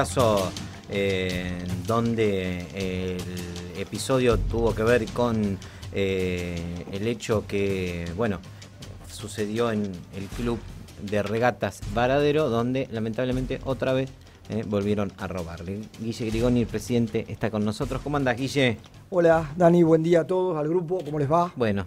caso eh, donde eh, el episodio tuvo que ver con eh, el hecho que, bueno, sucedió en el club de regatas Varadero, donde lamentablemente otra vez volvieron a robarle. Guille Grigoni, el presidente, está con nosotros. ¿Cómo andas, Guille? Hola, Dani, buen día a todos, al grupo, ¿cómo les va? Bueno,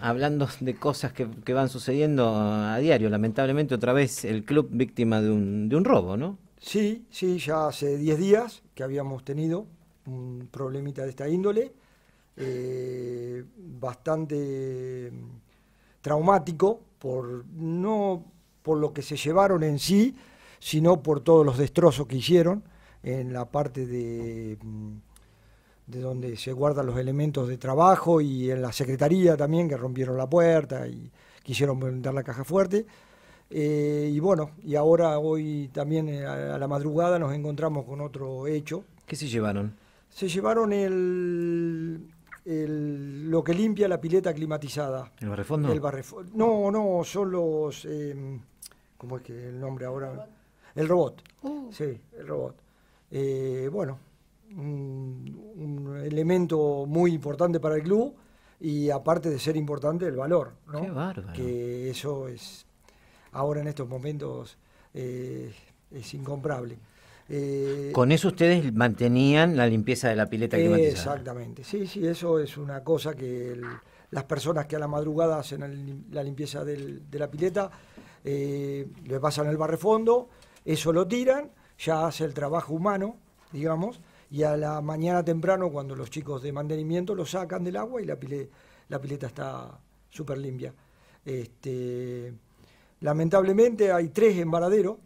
hablando de cosas que, que van sucediendo a diario, lamentablemente otra vez el club víctima de un, de un robo, ¿no? Sí, sí, ya hace 10 días que habíamos tenido un problemita de esta índole, eh, bastante mm, traumático, por, no por lo que se llevaron en sí, sino por todos los destrozos que hicieron en la parte de, mm, de donde se guardan los elementos de trabajo y en la secretaría también, que rompieron la puerta y quisieron vender la caja fuerte. Eh, y bueno, y ahora hoy también eh, a, la madrugada nos encontramos con otro hecho. ¿Qué se llevaron? Se llevaron el, lo que limpia la pileta climatizada. ¿El barrefondo? El barrefondo. No, no, son los. Em, ¿Cómo es que el nombre ahora? El robot. Uh. Sí, el robot. Eh, bueno, un, elemento muy importante para el club y aparte de ser importante, el valor. Qué bárbaro. Que eso es ahora en estos momentos eh, es incomparable. Eh, Con eso ustedes mantenían la limpieza de la pileta climatizada. Exactamente, sí, sí, eso es una cosa que las personas que a la madrugada hacen la limpieza de la pileta, eh, le pasan el barrefondo, eso lo tiran, ya hace el trabajo humano, digamos, y a la mañana temprano cuando los chicos de mantenimiento lo sacan del agua y la, la pileta está súper limpia. Este, Lamentablemente hay tres en Varadero,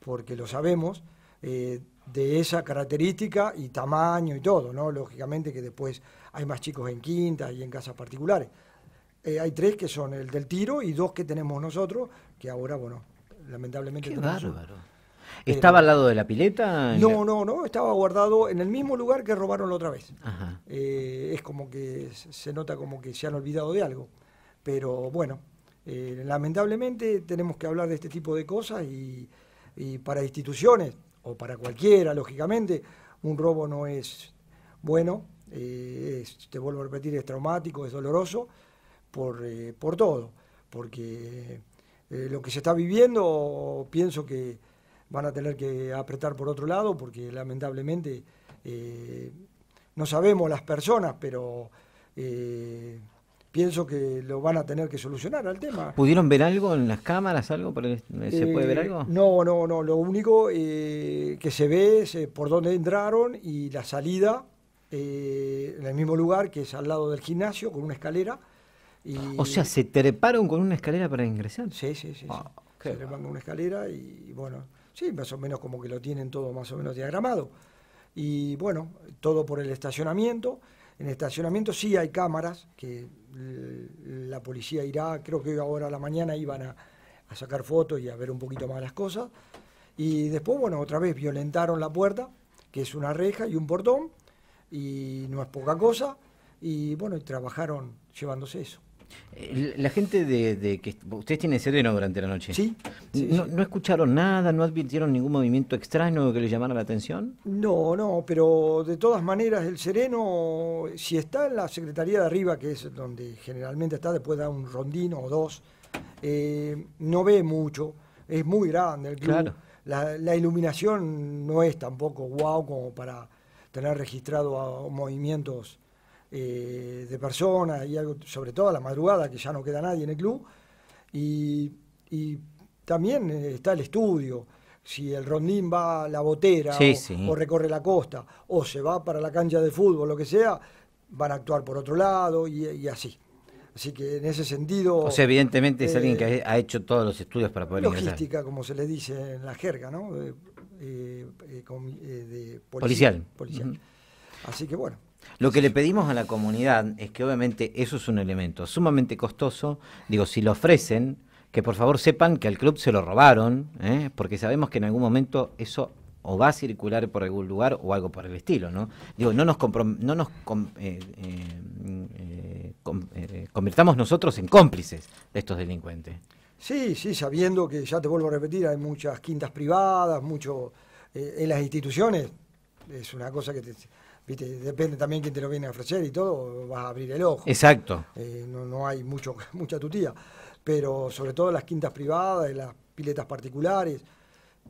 porque lo sabemos, eh, de esa característica y tamaño y todo, ¿no? Lógicamente que después hay más chicos en Quinta y en casas particulares. Eh, hay tres que son el del tiro y dos que tenemos nosotros, que ahora, bueno, lamentablemente... Qué bárbaro. ¿Estaba al lado de la pileta? No, no, no, estaba guardado en el mismo lugar que robaron la otra vez. Eh, es como que se nota como que se han olvidado de algo. Pero bueno, eh, lamentablemente tenemos que hablar de este tipo de cosas y, para instituciones o para cualquiera, lógicamente, un robo no es bueno, eh, te vuelvo a repetir, es traumático, es doloroso por, eh, por todo, porque lo que se está viviendo pienso que van a tener que apretar por otro lado porque lamentablemente no sabemos las personas, pero pienso que lo van a tener que solucionar al tema. ¿Pudieron ver algo en las cámaras, algo? ¿Se puede ver eh, algo? No, no, no. Lo único eh, que se ve es eh, por dónde entraron y la salida en el mismo lugar, que es al lado del gimnasio, con una escalera. O sea, se treparon con una escalera para ingresar. Sí, sí, sí. Ah, se trepan con una escalera y, bueno, sí, más o menos como que lo tienen todo más o menos diagramado. Y bueno, todo por el estacionamiento. En estacionamiento sí hay cámaras que eh, la policía irá, creo que ahora a la mañana iban a, sacar fotos y a ver un poquito más las cosas. Y después, bueno, otra vez violentaron la puerta, que es una reja y un portón, y no es poca cosa, y bueno, y trabajaron llevándose eso. Eh, la gente de, que ustedes tienen sereno durante la noche. Sí. no, escucharon nada? ¿No advirtieron ningún movimiento extraño que les llamara la atención? No, no, pero de todas maneras el sereno, si está en la Secretaría de Arriba, que es donde generalmente está, después da un rondino o dos, eh, no ve mucho, es muy grande el club. La, iluminación no es tampoco guau como para tener registrado movimientos eh, de personas y algo, sobre todo a la madrugada, que ya no queda nadie en el club. Y, también eh, está el estudio. Si el rondín va a la botera o, recorre la costa o se va para la cancha de fútbol, lo que sea, van a actuar por otro lado y, así. Así que en ese sentido. O sea, evidentemente es alguien que eh, ha hecho todos los estudios para poder logística, como se le dice en la jerga, ¿no? policial. Así que bueno. Lo que le pedimos a la comunidad es que obviamente eso es un elemento sumamente costoso. Digo, si lo ofrecen, que por favor sepan que al club se lo robaron, ¿eh? porque sabemos que en algún momento eso o va a circular por algún lugar o algo por el estilo, ¿no? Digo, no nos, no nos eh, eh, convirtamos nosotros en cómplices de estos delincuentes. Sí, sí, sabiendo que, ya te vuelvo a repetir, hay muchas quintas privadas, mucho en las instituciones, es una cosa que te, depende también quién te lo viene a ofrecer y todo, vas a abrir el ojo. Exacto. Eh, no, hay mucho, mucha tutía, pero sobre todo las quintas privadas, las piletas particulares.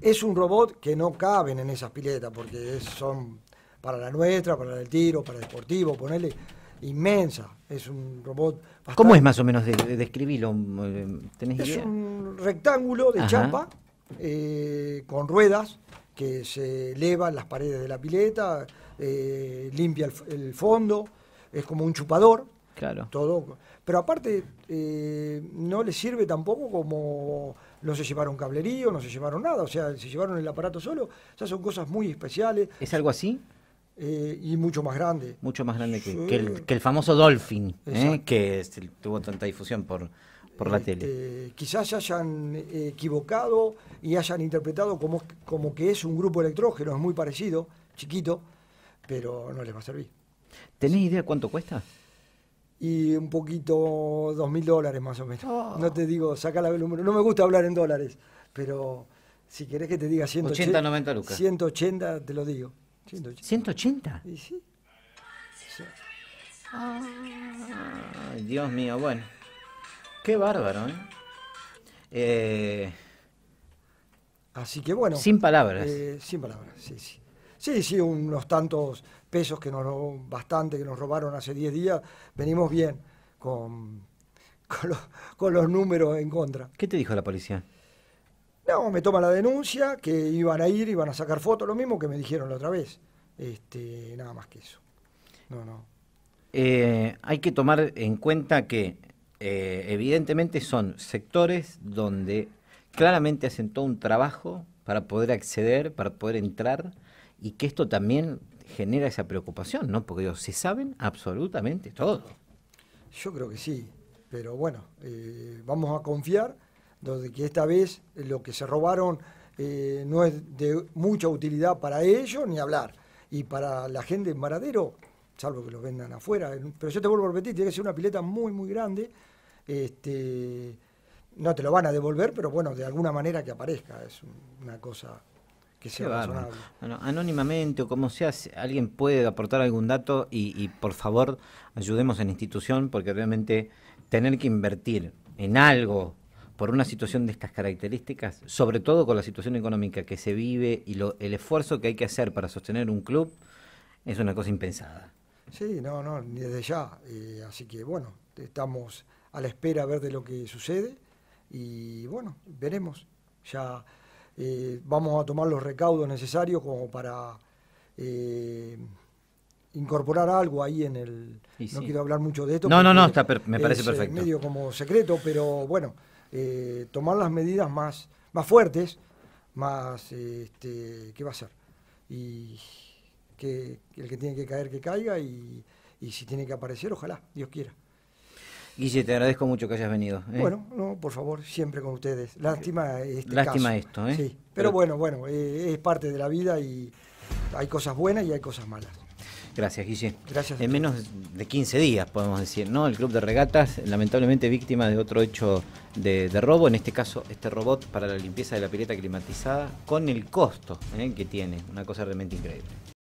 Es un robot que no caben en esas piletas porque son para la nuestra, para el tiro, para el deportivo, ponerle inmensa. Es un robot. ¿Cómo es más o menos? De, describirlo eh, es un rectángulo de chapa eh, con ruedas que se elevan las paredes de la pileta, eh, limpia el, fondo, es como un chupador. Claro. Todo. Pero aparte, eh, no le sirve tampoco como no se llevaron cablerío, no se llevaron nada, o sea, se llevaron el aparato solo. O son cosas muy especiales. ¿Es algo así? Eh, y mucho más grande. Mucho más grande que, el, que el, famoso Dolphin, que tuvo tanta difusión por, por la este, tele. Quizás hayan equivocado y hayan interpretado como, como que es un grupo electrógeno, es muy parecido, chiquito, pero no les va a servir. ¿Tenés idea cuánto cuesta? Y un poquito, dos mil dólares más o menos. Ah. No te digo, saca la número. No me gusta hablar en dólares, pero si querés que te diga 180. 90 lucas. 180, te lo digo. 180. ¿180? sí. Ay, Dios mío, bueno. Qué bárbaro, ¿eh? ¿eh? Así que bueno. Sin palabras. Eh, sin palabras, sí, sí. Sí, sí, unos tantos pesos que nos bastante que nos robaron hace 10 días, venimos bien con, con, los números en contra. ¿Qué te dijo la policía? No, me toma la denuncia, que iban a ir, iban a sacar fotos, lo mismo que me dijeron la otra vez. Este, nada más que eso. No, no. Eh, hay que tomar en cuenta que eh, evidentemente son sectores donde claramente hacen todo un trabajo para poder acceder, para poder entrar, y que esto también genera esa preocupación, ¿no? Porque ellos se saben absolutamente todo. Yo creo que sí, pero bueno, eh, vamos a confiar de que esta vez lo que se robaron eh, no es de mucha utilidad para ellos ni hablar. Y para la gente en Maradero, salvo que lo vendan afuera, pero yo te vuelvo a repetir, tiene que ser una pileta muy, muy grande este, no te lo van a devolver, pero bueno, de alguna manera que aparezca, es una cosa que sea razonable. Bueno, anónimamente o como sea, alguien puede aportar algún dato y, por favor ayudemos en institución porque realmente tener que invertir en algo por una situación de estas características, sobre todo con la situación económica que se vive y el esfuerzo que hay que hacer para sostener un club, es una cosa impensada. Sí, no, no, ni desde ya. Eh, así que bueno, estamos a la espera a ver de lo que sucede y bueno, veremos. Ya eh, vamos a tomar los recaudos necesarios como para eh, incorporar algo ahí en el... No quiero hablar mucho de esto. No, no, no, está me parece es, eh, perfecto. medio como secreto, pero bueno, tomar las medidas más, más fuertes, más... Este, ¿Qué va a ser? Y que el que tiene que caer, que caiga y si tiene que aparecer, ojalá, Dios quiera. Guille, te agradezco mucho que hayas venido. ¿eh? Bueno, no, por favor, siempre con ustedes. Lástima este Lástima esto, ¿eh? Sí, pero, bueno, bueno, eh, es parte de la vida y hay cosas buenas y hay cosas malas. Gracias, Guille. Gracias. En menos de 15 días, podemos decir, ¿no? El Club de Regatas, lamentablemente víctima de otro hecho de, robo, en este caso, este robot para la limpieza de la pileta climatizada, con el costo ¿eh? que tiene, una cosa realmente increíble.